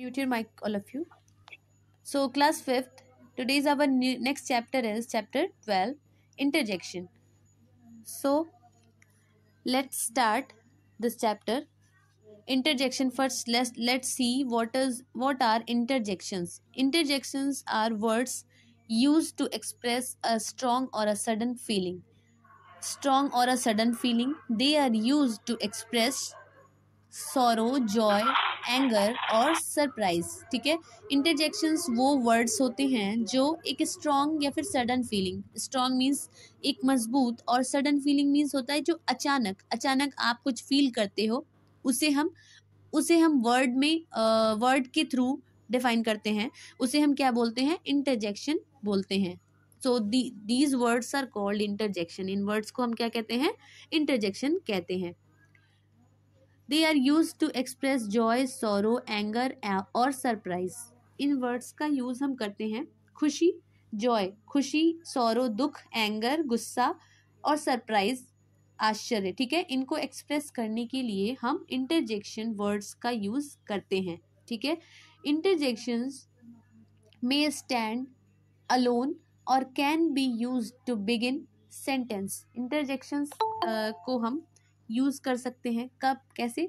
mute your mic, all of you. So, class 5th, today's our new, next chapter is chapter 12, interjection. So, let's start this chapter. Interjection first, let's, let's see what is what are interjections. Interjections are words used to express a strong or a sudden feeling. Strong or a sudden feeling, they are used to express sorrow, joy, anger और surprise ठीक है interjections वो words होते हैं जो एक strong या फिर सडन फीलिंग स्ट्रॉन्ग मीन्स एक मजबूत और सडन फीलिंग मीन्स होता है जो अचानक अचानक आप कुछ फील करते हो उसे हम उसे हम वर्ड में वर्ड के थ्रू डिफाइन करते हैं उसे हम क्या बोलते हैं इंटरजेक्शन बोलते हैं so these words are called interjection इन वर्ड्स को हम क्या कहते हैं इंटरजेक्शन कहते हैं they are use to express joy sorrow anger और सरप्राइज इन वर्ड्स का यूज़ हम करते हैं खुशी जॉय खुशी सोरो दुख एंगर गुस्सा और सरप्राइज आश्चर्य ठीक है इनको एक्सप्रेस करने के लिए हम इंटरजेक्शन वर्ड्स का यूज़ करते हैं ठीक है इंटरजेक्शंस मे स्टैंड अलोन और can be use to begin sentence interjections को हम यूज़ कर सकते हैं कब कैसे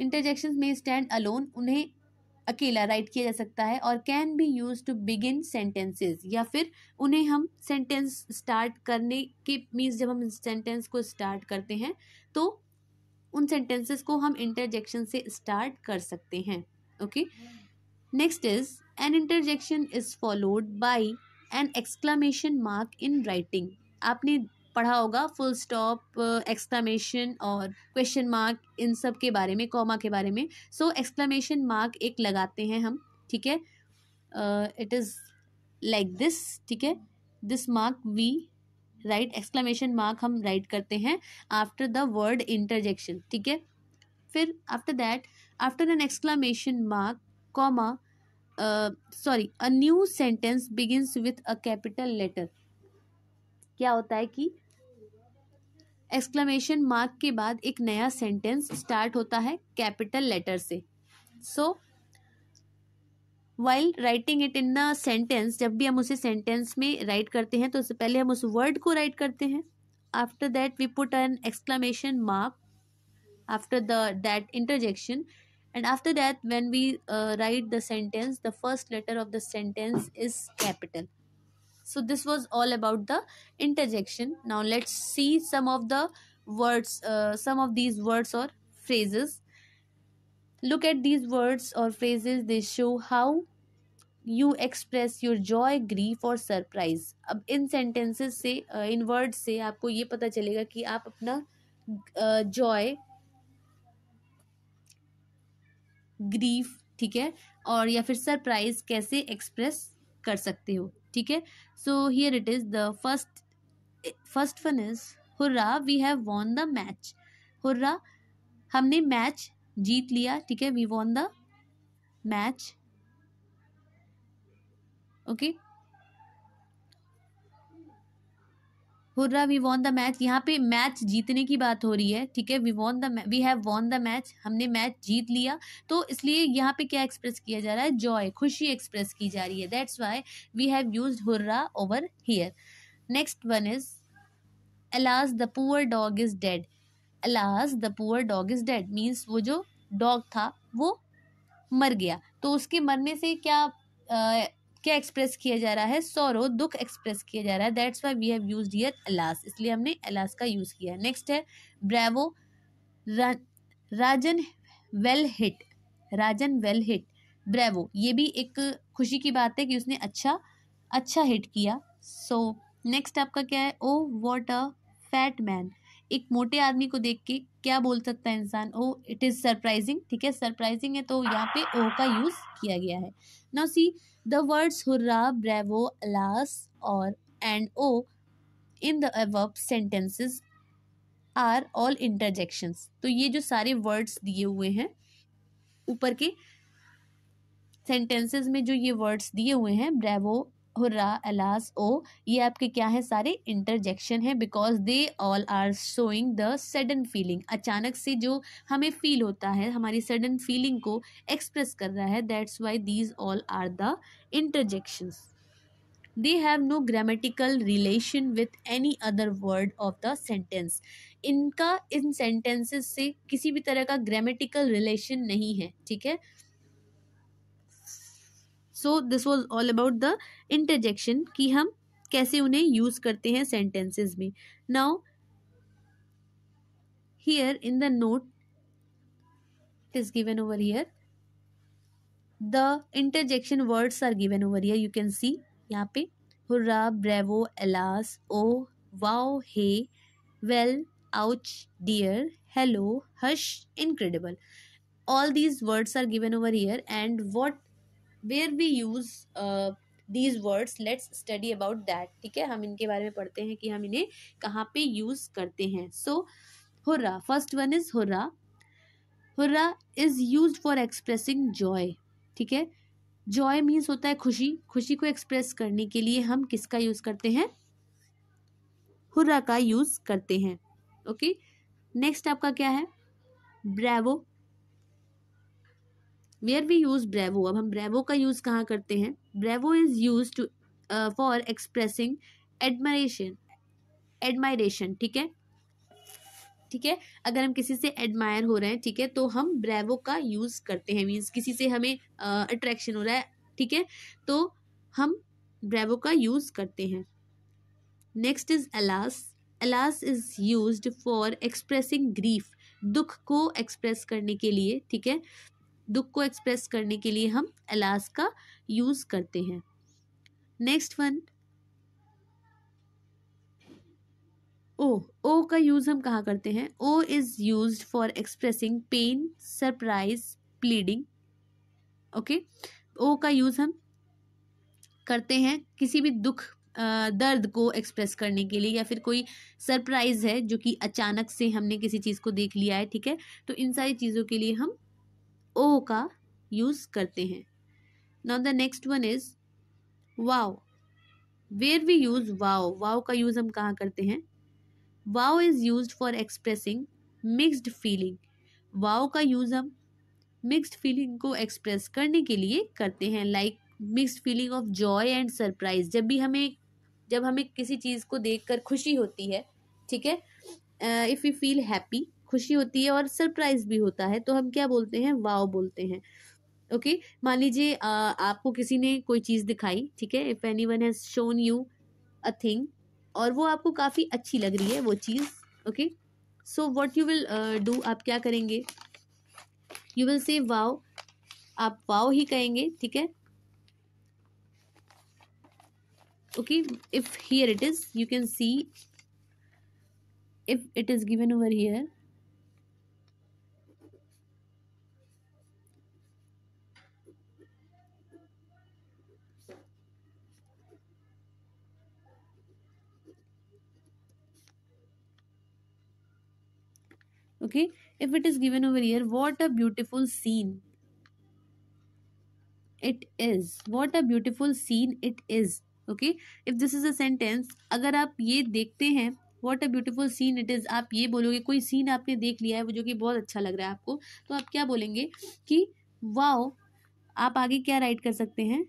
इंटरजेक्शन में स्टैंड अलोन उन्हें अकेला राइट किया जा सकता है और can be use to begin sentences या फिर उन्हें हम सेंटेंस स्टार्ट करने के मीन्स जब हम सेंटेंस को स्टार्ट करते हैं तो उन सेंटेंसेस को हम इंटरजेक्शन से स्टार्ट कर सकते हैं okay next is an interjection is followed by an exclamation mark in writing आपने पढ़ा होगा फुल स्टॉप एक्सक्लामेशन और क्वेश्चन मार्क इन सब के बारे में कॉमा के बारे में सो एक्सक्लामेशन मार्क एक लगाते हैं हम ठीक है इट इज़ लाइक दिस ठीक है this mark we write exclamation mark हम राइट करते हैं आफ्टर द वर्ड इंटरजेक्शन ठीक है फिर after that after an exclamation mark comma sorry a new sentence begins with a capital letter क्या होता है कि एक्सक्लेमेशन मार्क के बाद एक नया सेंटेंस स्टार्ट होता है कैपिटल लेटर से so while writing it in the sentence जब भी हम उसे सेंटेंस में राइट करते हैं तो उससे पहले हम उस वर्ड को राइट करते हैं after that we put an exclamation mark after the that interjection and after that when we write the sentence the first letter of the sentence is capital so this was all about the interjection now let's see some of the words uh, some of these words or phrases look at these words or phrases they show how you express your joy grief or surprise ab in sentences se uh, in words se aapko ye pata chalega ki aap apna uh, joy grief theek hai aur ya fir surprise kaise express कर सकते हो ठीक है so here it is the first first one is hurrah we have won the match hurrah हमने match जीत लिया ठीक है we won the match okay hurrah we won the match यहाँ पे मैच जीतने की बात हो रही है ठीक है we won the we have won the match हमने मैच जीत लिया तो इसलिए यहाँ पे क्या एक्सप्रेस किया जा रहा है जॉय खुशी एक्सप्रेस की जा रही है that's why we have use hurrah over here next one is alas the poor dog is dead alas the poor dog is dead means वो जो डॉग था वो मर गया तो उसके मरने से क्या क्या एक्सप्रेस किया जा रहा है सोरो दुख एक्सप्रेस किया जा रहा है that's why we have use here alas इसलिए हमने अलास का यूज किया है नेक्स्ट है bravo Rajan well hit Rajan well hit bravo ये भी एक खुशी की बात है कि उसने अच्छा अच्छा हिट किया सो so, नेक्स्ट आपका क्या है oh what a fat man एक मोटे आदमी को देख के क्या बोल सकता है इंसान ओ इट इज़ सरप्राइजिंग ठीक है सरप्राइजिंग है तो यहाँ पे ओ oh का यूज़ किया गया है now see the words hurrah bravo alas और and oh in the above sentences are all interjections तो ये जो सारे वर्ड्स दिए हुए हैं ऊपर के सेंटेंसेस में जो ये वर्ड्स दिए हुए हैं ब्रेवो हुर्रा अलास ओ ये आपके क्या है सारे इंटरजेक्शन है because they all are showing the sudden feeling अचानक से जो हमें फील होता है हमारी सडन फीलिंग को एक्सप्रेस कर रहा है that's why these all are the interjections they have no grammatical relation with any other word of the sentence इनका इन सेंटेंसेस से किसी भी तरह का ग्रामेटिकल रिलेशन नहीं है ठीक है so this was all about the interjection कि हम कैसे उन्हें यूज करते हैं सेंटेंसेस में now here in the note is given over here the interjection words are given over here you can see यहाँ पे hurrah bravo alas oh wow hey well ouch dear hello hush incredible all these words are given over here and what where we use these words let's study about that ठीक है हम इनके बारे में पढ़ते हैं कि हम इन्हें कहाँ पे यूज़ करते हैं so hurrah first one is hurrah hurrah is use for expressing joy ठीक है जॉय मीन्स होता है खुशी खुशी को एक्सप्रेस करने के लिए हम किसका यूज़ करते हैं हुर्रा का यूज़ करते हैं ओके नेक्स्ट आपका क्या है bravo where we use bravo अब हम ब्रेवो का यूज़ कहाँ करते हैं bravo is use to for expressing admiration admiration ठीक है ठीक है अगर हम किसी से एडमायर हो रहे हैं ठीक है तो हम ब्रेवो का यूज़ करते हैं मीन्स किसी से हमें अट्रैक्शन uh, हो रहा है ठीक है तो हम ब्रेवो का यूज़ करते हैं next is alas alas is use for expressing grief दुख को एक्सप्रेस करने के लिए ठीक है दुख को एक्सप्रेस करने के लिए हम एलास का यूज़ करते हैं नेक्स्ट वन ओ ओ का यूज़ हम कहाँ करते हैं oh is use for expressing pain surprise pleading okay oh का यूज़ हम करते हैं किसी भी दुख दर्द को एक्सप्रेस करने के लिए या फिर कोई सरप्राइज़ है जो कि अचानक से हमने किसी चीज़ को देख लिया है ठीक है तो इन सारी चीज़ों के लिए हम ओ का यूज़ करते हैं now the next one is wow where we use wow wow का यूज़ हम कहाँ करते हैं wow is use for expressing mixed feeling wow का यूज़ हम मिक्सड फीलिंग को एक्सप्रेस करने के लिए करते हैं like mixed feeling of joy and surprise जब भी हमें जब हमें किसी चीज़ को देखकर खुशी होती है ठीक है इफ़ यू फील हैप्पी खुशी होती है और सरप्राइज भी होता है तो हम क्या बोलते हैं वाव बोलते हैं ओके मान लीजिए आपको किसी ने कोई चीज़ दिखाई ठीक है if anyone has shown you a thing और वो आपको काफ़ी अच्छी लग रही है वो चीज़ okay so what you will do आप क्या करेंगे यू विल से वाव आप वाव ही कहेंगे ठीक है okay if here it is you can see if it is given over here okay if it is given over here what a beautiful scene it is what a beautiful scene it is okay if this is a sentence agar aap ye dekhte hain what a beautiful scene it is आप ये बोलोगे कोई scene आपने देख लिया है वो जो कि बहुत अच्छा लग रहा है आपको तो आप क्या बोलेंगे कि वाओ आप आगे क्या राइट कर सकते हैं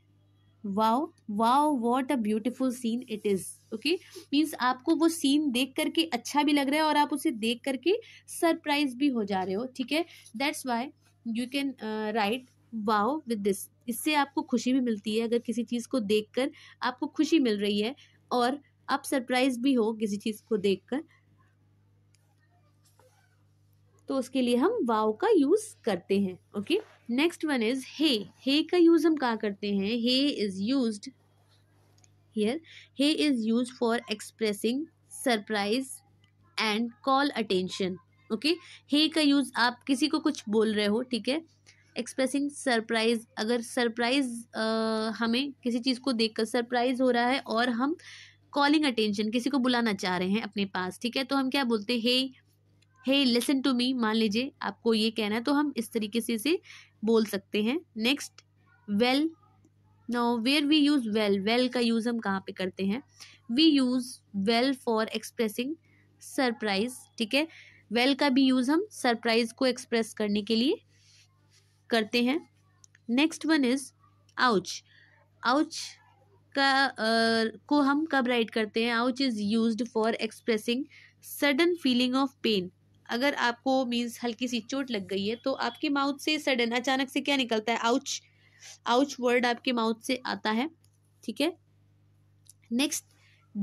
wow wow what a beautiful scene it is okay means आपको वो सीन देख करके अच्छा भी लग रहा है और आप उसे देख करके सरप्राइज भी हो जा रहे हो ठीक है that's why you can write wow with this इससे आपको खुशी भी मिलती है अगर किसी चीज़ को देख कर आपको खुशी मिल रही है और आप सरप्राइज भी हो किसी चीज़ को देख कर तो उसके लिए हम वाव का यूज़ करते हैं okay next one is hey hey का यूज़ हम कहा करते हैं hey is use here hey is use for expressing surprise and call attention okay hey का यूज़ आप किसी को कुछ बोल रहे हो ठीक है एक्सप्रेसिंग सरप्राइज अगर सरप्राइज हमें किसी चीज़ को देखकर सरप्राइज हो रहा है और हम कॉलिंग अटेंशन किसी को बुलाना चाह रहे हैं अपने पास ठीक है तो हम क्या बोलते हैं हे हे लिसन टू मी मान लीजिए आपको ये कहना है तो हम इस तरीके से इसे बोल सकते हैं next well now where we use well well का यूज़ हम कहाँ पे करते हैं we use well for expressing surprise ठीक है वेल का भी यूज़ हम सरप्राइज को एक्सप्रेस करने के लिए करते हैं next one is ouch ouch का uh, को हम कब राइट करते हैं ouch is use for expressing sudden feeling of pain अगर आपको मीन्स हल्की सी चोट लग गई है तो आपके माउथ से सडन अचानक से क्या निकलता है आउच आउच वर्ड आपके माउथ से आता है ठीक है next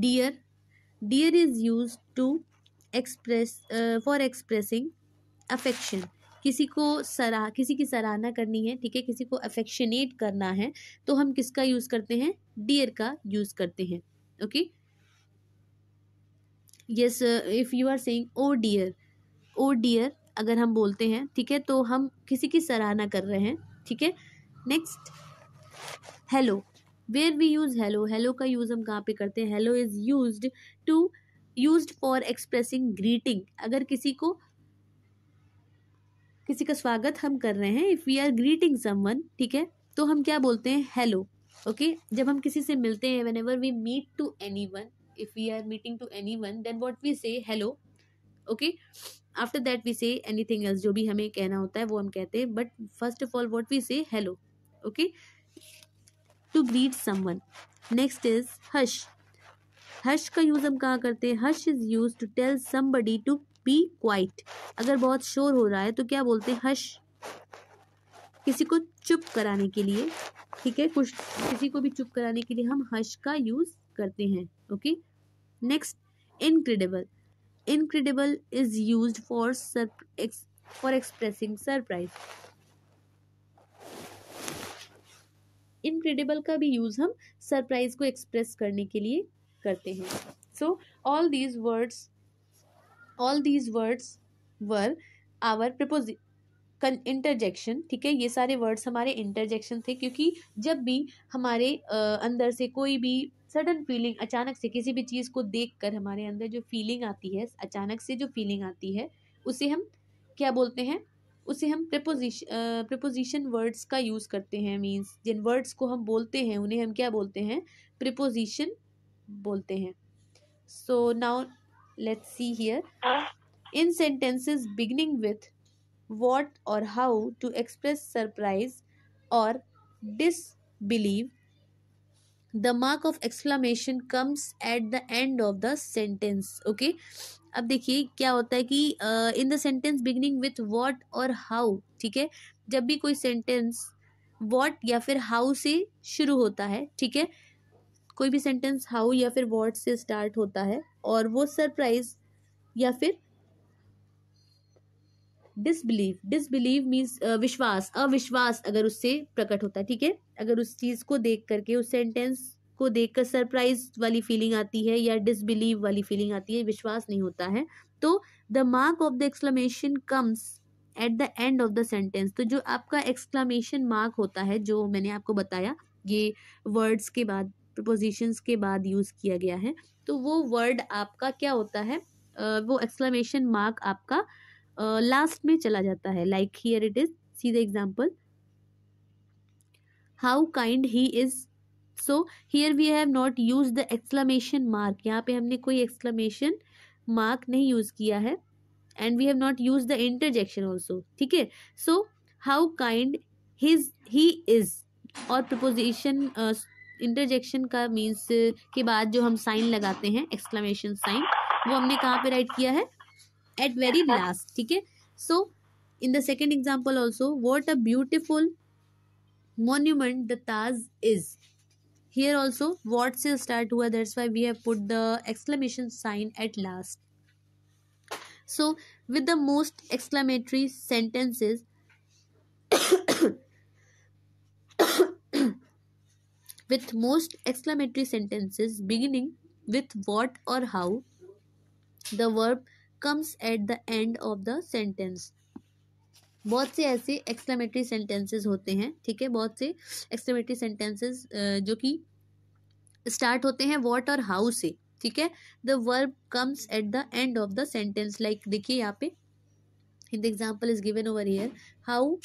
dear dear is use to express for expressing affection किसी को सराह किसी की सराहना करनी है ठीक है किसी को अफेक्शनेट करना है तो हम किसका यूज़ करते हैं डियर का यूज़ करते हैं okay yes if you are saying oh dear oh dear अगर हम बोलते हैं ठीक है तो हम किसी की सराहना कर रहे हैं ठीक है next hello where we use hello hello का यूज़ हम कहाँ पे करते हैं hello is use to use for expressing greeting अगर किसी को किसी का स्वागत हम कर रहे हैं if we are greeting someone ठीक है तो हम क्या बोलते हैं हेलो ओके जब हम किसी से मिलते हैं whenever we meet to anyone if we are meeting to anyone then what we say hello okay after that we say anything else जो भी हमें कहना होता है वो हम कहते हैं but first of all what we say hello okay to greet someone next is hush hush का यूज़ हम कहाँ करते हैं hush is use to tell somebody to be quiet अगर बहुत शोर हो रहा है तो क्या बोलते हैं हश किसी को चुप कराने के लिए ठीक है कुछ किसी को भी चुप कराने के लिए हम हश का यूज़ करते हैं okay next incredible incredible is used for ex for expressing surprise incredible का भी यूज हम सरप्राइज को एक्सप्रेस करने के लिए करते हैं so all these words all these words were our preposition interjection ठीक है ये सारे वर्ड्स हमारे इंटरजेक्शन थे क्योंकि जब भी हमारे अंदर से कोई भी सडन फीलिंग अचानक से किसी भी चीज़ को देख कर हमारे अंदर जो फीलिंग आती है अचानक से जो फीलिंग आती है उसे हम क्या बोलते हैं उसे हम प्रपोजिशन प्रपोजिशन वर्ड्स का यूज़ करते हैं मीन्स जिन वर्ड्स को हम बोलते हैं उन्हें हम क्या बोलते हैं प्रपोजिशन बोलते हैं so now let's see here in sentences beginning with what और हाउ टू एक्सप्रेस सरप्राइज और disbelieve the mark of exclamation comes at the end of the sentence okay अब देखिए क्या होता है कि in the sentence beginning with what और how ठीक है जब भी कोई सेंटेंस वॉट या फिर हाउ से शुरू होता है ठीक है कोई भी सेंटेंस हाउ या फिर वॉट से स्टार्ट होता है और वो सरप्राइज या फिर डिसबिलीव डिसबिलीव मीन्स विश्वास अविश्वास अगर उससे प्रकट होता है ठीक है अगर उस चीज़ को देख करके उस सेंटेंस को देख कर सरप्राइज वाली फीलिंग आती है या डिसबिलीव वाली फीलिंग आती है विश्वास नहीं होता है तो the mark of the exclamation comes at the end of the sentence तो जो आपका एक्सक्लामेशन मार्क होता है जो मैंने आपको बताया ये वर्ड्स के बाद प्रपोजिशंस के बाद यूज़ किया गया है तो वो वर्ड आपका क्या होता है वो एक्सक्लामेशन मार्क आपका लास्ट में चला जाता है like here it is see the example how kind he is so here we have not use the exclamation mark यहाँ पे हमने कोई एक्सक्लामेशन मार्क नहीं यूज़ किया है and we have not use the interjection also ठीक है सो how kind his he is और प्रपोजिशन इंटरजेक्शन का मीन्स के बाद जो हम साइन लगाते हैं एक्सक्लामेशन साइन वो हमने कहाँ पे राइट किया है at very last ठीक so in the second example also what a beautiful monument the Taj is here also what से start हुआ that's why we have put the exclamation sign at last so with the most exclamatory sentences with most exclamatory sentences beginning with what or how the verb comes at the end of the sentence बहुत से ऐसे exclamatory sentences होते हैं ठीक है बहुत से exclamatory sentences जो कि स्टार्ट होते हैं वॉट और हाउ से ठीक है the verb comes at the end of the sentence like देखिए यहाँ पे in the example is given over here how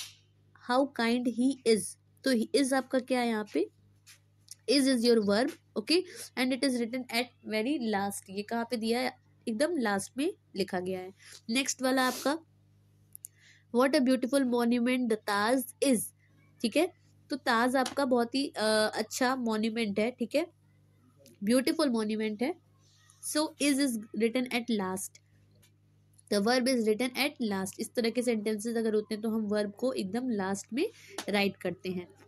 how kind he is तो ही इज आपका क्या है यहाँ पे is is your verb okay and it is written at very last ये कहाँ पे दिया है एकदम लास्ट में लिखा गया है नेक्स्ट वाला आपका what a beautiful monument the Taj is ठीक है तो ताज आपका बहुत ही uh, अच्छा मोन्यूमेंट है ठीक है ब्यूटिफुल मोन्यूमेंट है so is is return at last the verb is return at last इस तरह के सेंटेंसेज अगर होते हैं तो हम वर्ब को एकदम लास्ट में राइट करते हैं